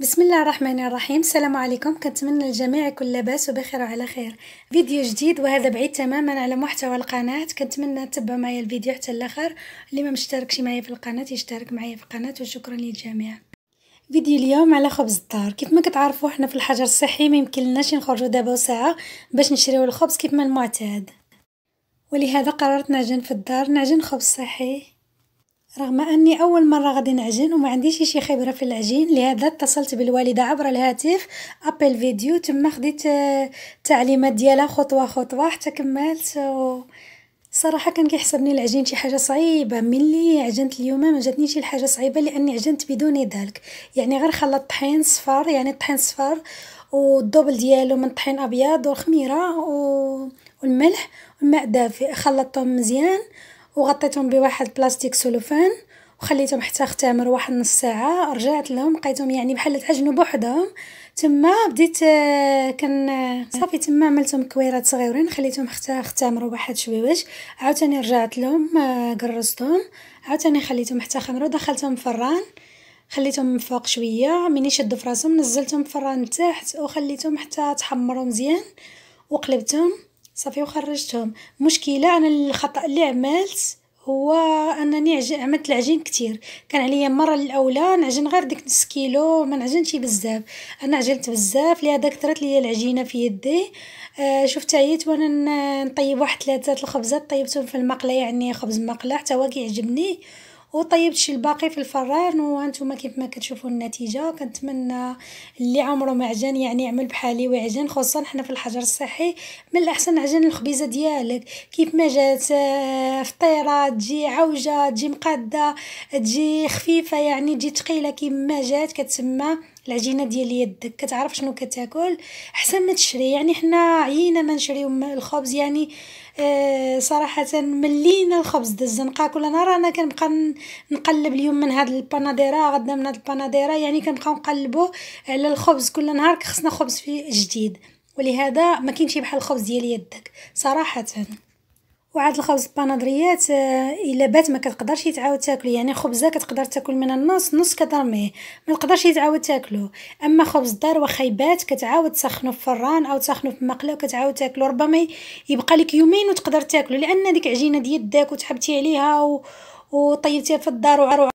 بسم الله الرحمن الرحيم السلام عليكم كنتمنى الجميع يكون لاباس وبخير وعلى خير فيديو جديد وهذا بعيد تماما على محتوى القناه كنتمنى تتبع معايا الفيديو حتى الاخر اللي ما مشتركش معايا في القناه يشترك معايا في القناه وشكرا للجميع فيديو اليوم على خبز الدار كيف ما كتعرفوا حنا في الحجر الصحي ما يمكنلناش نخرجوا دابا وساعه باش نشريو الخبز كيف ما المعتاد ولهذا قررت نعجن في الدار نعجن خبز صحي رغم أني أول مرة غادي نعجن وما عنديش شي خبرة في العجين لهذا اتصلت بالوالدة عبر الهاتف أبل فيديو تما خديت آه، التعليمات ديالها خطوة خطوة حتى كملت و... صراحة كان كيحسبني العجين شي حاجة صعيبة ملي عجنت اليوم ما جاتنيش الحاجة صعيبة لأني عجنت بدون ذلك يعني غير خلطت طحين صفار يعني الطحين صفار والدوبل ديالو من طحين أبيض والخميرة والملح والماء دافئ خلطتهم مزيان وغطيتهم بواحد بلاستيك سولوفان وخليتهم حتى اختمر واحد نص ساعه رجعت لهم لقيتهم يعني بحال تعجنوا بوحدهم تما بديت آه، كن آه، صافي تما عملتهم كويرات صغيورين خليتهم حتى اختمروا واحد شويوش عاوتاني رجعت لهم آه، قرصتهم عاوتاني خليتهم حتى خمروا دخلتهم فران خليتهم خليتهم فوق شويه مني شدوا فراسهم نزلتهم فران تحت وخليتهم حتى تحمروا مزيان وقلبتهم صافي وخرجتهم مشكله انا الخطا اللي عملت هو انني عملت العجين كتير كان عليا المره الاولى نعجن غير ديك نص كيلو ما نعجنش بزاف انا عجنت بزاف لهذا كثرت لي العجينه في يدي آه، شفت عييت وانا نطيب واحد ثلاثه الخبزات طيبتهم في المقله يعني خبز مقله حتى هو كيعجبني وطيبت شي الباقي في الفران وانتم كيف ما كتشوفوا النتيجه كنتمنى اللي عمره ما عجن يعني يعمل بحالي ويعجن خصوصا حنا في الحجر الصحي من الاحسن عجن الخبيزه ديالك كيف ما جات آه، فطيره تجي عوجه تجي مقاده تجي خفيفه يعني تجي ثقيله كيما جات كتسمى العجينه ديال يدك كتعرف شنو كتاكل احسن ما تشري يعني حنا عينا ما نشريو الخبز يعني آه صراحه ملينا الخبز دالزنقه الزنقه كل نهار انا كنبقى نقلب اليوم من هاد الباناديرا غدا من هاد الباناديرا يعني كنبقاو نقلبو على الخبز كل نهار خصنا خبز في جديد ولهذا ما كاينش بحال الخبز ديال يدك صراحه وعاد الخبز البنادريات آه، الا بات ما كتقدرش يتعاود تاكلو يعني خبزه كتقدر تاكل من النص نص كترميه ما تقدرش يتعاود تاكلو اما خبز الدار واخا يبات كتعاود تسخنو في فران او تسخنو في مقله وكتعاود تاكلو ربما يبقى لك يومين وتقدر تاكلو لان ديك عجينه ديال داك وتحبتي عليها و... وطيبتيها في الدار وعرو